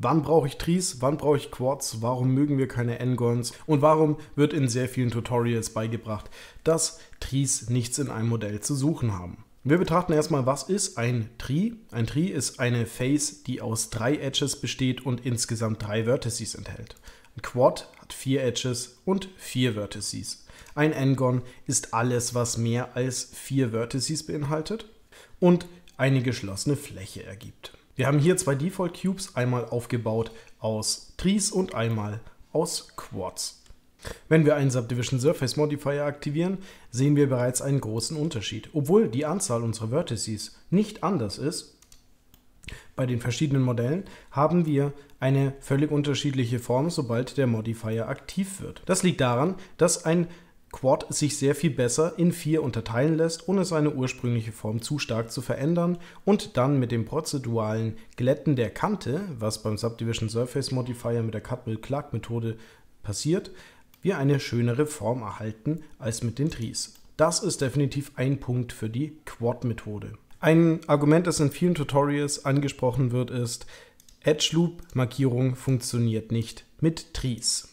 Wann brauche ich Trees? Wann brauche ich Quads? Warum mögen wir keine N-Gons? Und warum wird in sehr vielen Tutorials beigebracht, dass Trees nichts in einem Modell zu suchen haben? Wir betrachten erstmal, was ist ein Tree? Ein Tree ist eine Face, die aus drei Edges besteht und insgesamt drei Vertices enthält. Ein Quad hat vier Edges und vier Vertices. Ein N-Gon ist alles, was mehr als vier Vertices beinhaltet und eine geschlossene Fläche ergibt. Wir haben hier zwei Default Cubes, einmal aufgebaut aus Trees und einmal aus Quads. Wenn wir einen Subdivision Surface Modifier aktivieren, sehen wir bereits einen großen Unterschied. Obwohl die Anzahl unserer Vertices nicht anders ist, bei den verschiedenen Modellen haben wir eine völlig unterschiedliche Form, sobald der Modifier aktiv wird. Das liegt daran, dass ein Quad sich sehr viel besser in vier unterteilen lässt, ohne seine ursprüngliche Form zu stark zu verändern und dann mit dem prozeduralen Glätten der Kante, was beim Subdivision Surface Modifier mit der Cutwell-Clark-Methode passiert, wir eine schönere Form erhalten als mit den Trees. Das ist definitiv ein Punkt für die Quad-Methode. Ein Argument, das in vielen Tutorials angesprochen wird, ist, Edge Loop Markierung funktioniert nicht mit Trees.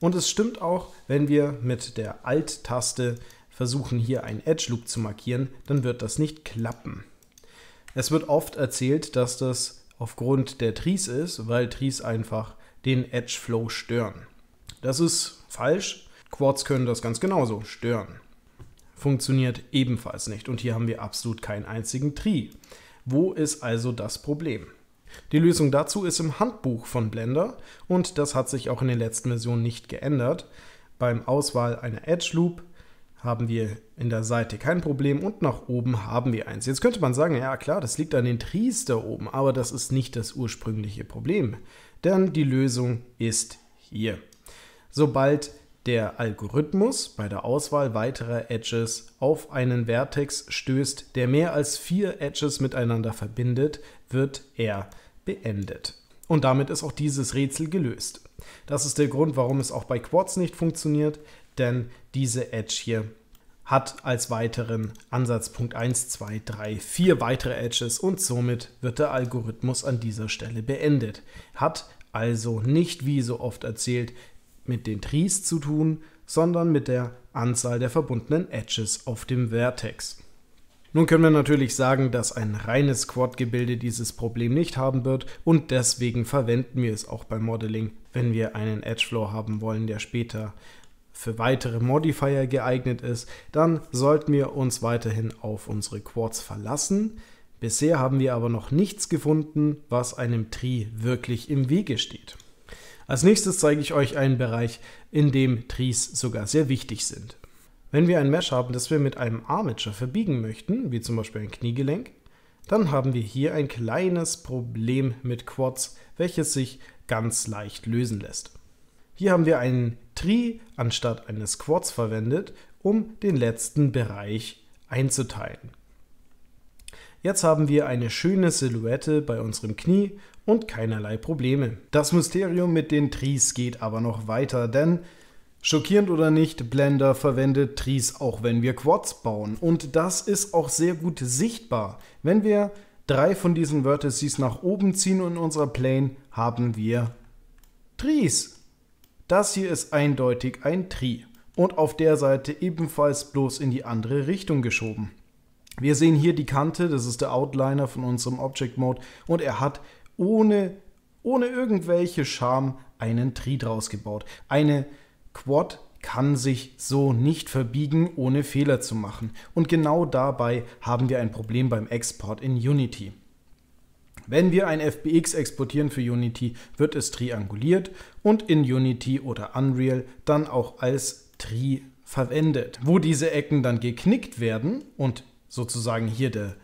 Und es stimmt auch, wenn wir mit der Alt-Taste versuchen, hier einen Edge-Loop zu markieren, dann wird das nicht klappen. Es wird oft erzählt, dass das aufgrund der Trees ist, weil Trees einfach den Edge-Flow stören. Das ist falsch. Quads können das ganz genauso stören. Funktioniert ebenfalls nicht und hier haben wir absolut keinen einzigen Tree. Wo ist also das Problem? Die Lösung dazu ist im Handbuch von Blender und das hat sich auch in den letzten Versionen nicht geändert. Beim Auswahl einer Edge Loop haben wir in der Seite kein Problem und nach oben haben wir eins. Jetzt könnte man sagen, ja klar, das liegt an den Trees da oben, aber das ist nicht das ursprüngliche Problem, denn die Lösung ist hier. Sobald der Algorithmus bei der Auswahl weiterer Edges auf einen Vertex stößt, der mehr als vier Edges miteinander verbindet, wird er beendet. Und damit ist auch dieses Rätsel gelöst. Das ist der Grund, warum es auch bei Quads nicht funktioniert, denn diese Edge hier hat als weiteren Ansatzpunkt 1, 2, 3, 4 weitere Edges und somit wird der Algorithmus an dieser Stelle beendet. Hat also nicht wie so oft erzählt mit den Trees zu tun, sondern mit der Anzahl der verbundenen Edges auf dem Vertex. Nun können wir natürlich sagen, dass ein reines Quad-Gebilde dieses Problem nicht haben wird und deswegen verwenden wir es auch beim Modeling, wenn wir einen edge Edgeflow haben wollen, der später für weitere Modifier geeignet ist, dann sollten wir uns weiterhin auf unsere Quads verlassen. Bisher haben wir aber noch nichts gefunden, was einem Tree wirklich im Wege steht. Als nächstes zeige ich euch einen Bereich, in dem Trees sogar sehr wichtig sind. Wenn wir ein Mesh haben, das wir mit einem Armature verbiegen möchten, wie zum Beispiel ein Kniegelenk, dann haben wir hier ein kleines Problem mit Quads, welches sich ganz leicht lösen lässt. Hier haben wir einen Tri anstatt eines Quads verwendet, um den letzten Bereich einzuteilen. Jetzt haben wir eine schöne Silhouette bei unserem Knie und keinerlei Probleme. Das Mysterium mit den Trees geht aber noch weiter, denn Schockierend oder nicht, Blender verwendet Trees, auch wenn wir Quads bauen. Und das ist auch sehr gut sichtbar. Wenn wir drei von diesen Vertices nach oben ziehen in unserer Plane, haben wir Trees. Das hier ist eindeutig ein Tree. Und auf der Seite ebenfalls bloß in die andere Richtung geschoben. Wir sehen hier die Kante, das ist der Outliner von unserem Object Mode und er hat ohne, ohne irgendwelche Charme einen Tree draus gebaut. Eine Quad kann sich so nicht verbiegen, ohne Fehler zu machen. Und genau dabei haben wir ein Problem beim Export in Unity. Wenn wir ein FBX exportieren für Unity, wird es trianguliert und in Unity oder Unreal dann auch als Tri verwendet, wo diese Ecken dann geknickt werden und sozusagen hier der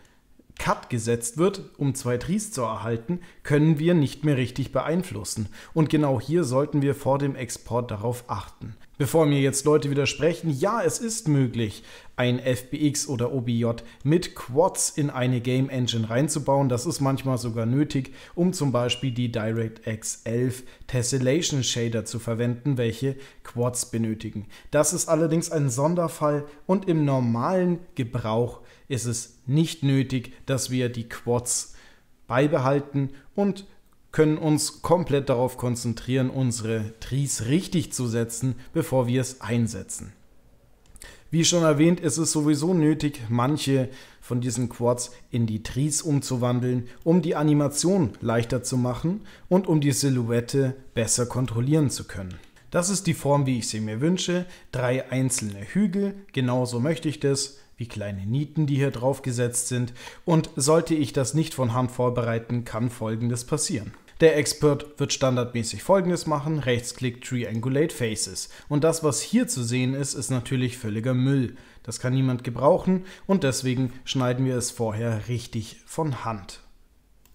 Cut gesetzt wird, um zwei Trees zu erhalten, können wir nicht mehr richtig beeinflussen. Und genau hier sollten wir vor dem Export darauf achten Bevor mir jetzt Leute widersprechen, ja, es ist möglich, ein FBX oder OBJ mit Quads in eine Game Engine reinzubauen. Das ist manchmal sogar nötig, um zum Beispiel die DirectX 11 Tessellation Shader zu verwenden, welche Quads benötigen. Das ist allerdings ein Sonderfall und im normalen Gebrauch ist es nicht nötig, dass wir die Quads beibehalten und können uns komplett darauf konzentrieren, unsere Trees richtig zu setzen, bevor wir es einsetzen. Wie schon erwähnt, ist es sowieso nötig, manche von diesen Quads in die Trees umzuwandeln, um die Animation leichter zu machen und um die Silhouette besser kontrollieren zu können. Das ist die Form, wie ich sie mir wünsche. Drei einzelne Hügel, genauso möchte ich das, wie kleine Nieten, die hier drauf gesetzt sind. Und sollte ich das nicht von Hand vorbereiten, kann folgendes passieren. Der Expert wird standardmäßig folgendes machen, Rechtsklick Triangulate Faces. Und das, was hier zu sehen ist, ist natürlich völliger Müll. Das kann niemand gebrauchen und deswegen schneiden wir es vorher richtig von Hand.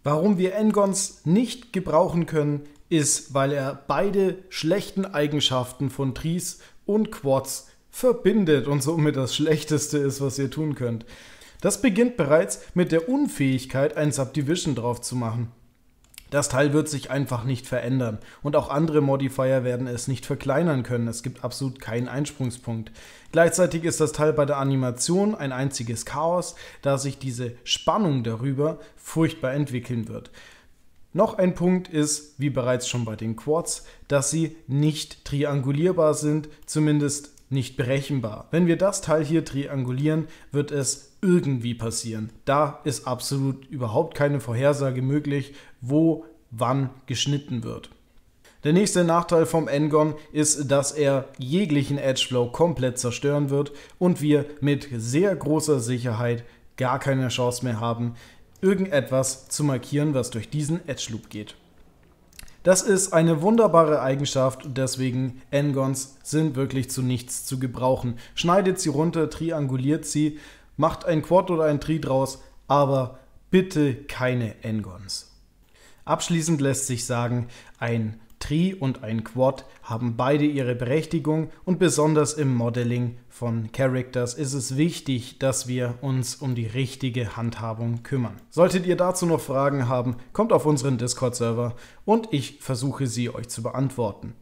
Warum wir N-Gons nicht gebrauchen können, ist, weil er beide schlechten Eigenschaften von Trees und Quads verbindet und somit das Schlechteste ist, was ihr tun könnt. Das beginnt bereits mit der Unfähigkeit, ein Subdivision drauf zu machen. Das Teil wird sich einfach nicht verändern und auch andere Modifier werden es nicht verkleinern können, es gibt absolut keinen Einsprungspunkt. Gleichzeitig ist das Teil bei der Animation ein einziges Chaos, da sich diese Spannung darüber furchtbar entwickeln wird. Noch ein Punkt ist, wie bereits schon bei den Quads, dass sie nicht triangulierbar sind, zumindest nicht berechenbar. Wenn wir das Teil hier triangulieren, wird es irgendwie passieren. Da ist absolut überhaupt keine Vorhersage möglich, wo wann geschnitten wird. Der nächste Nachteil vom N-Gon ist, dass er jeglichen Edgeflow komplett zerstören wird und wir mit sehr großer Sicherheit gar keine Chance mehr haben, irgendetwas zu markieren, was durch diesen Edge-Loop geht. Das ist eine wunderbare Eigenschaft, deswegen N-Gons sind wirklich zu nichts zu gebrauchen. Schneidet sie runter, trianguliert sie, Macht ein Quad oder ein Tri draus, aber bitte keine N-Gons. Abschließend lässt sich sagen, ein Tri und ein Quad haben beide ihre Berechtigung und besonders im Modeling von Characters ist es wichtig, dass wir uns um die richtige Handhabung kümmern. Solltet ihr dazu noch Fragen haben, kommt auf unseren Discord-Server und ich versuche sie euch zu beantworten.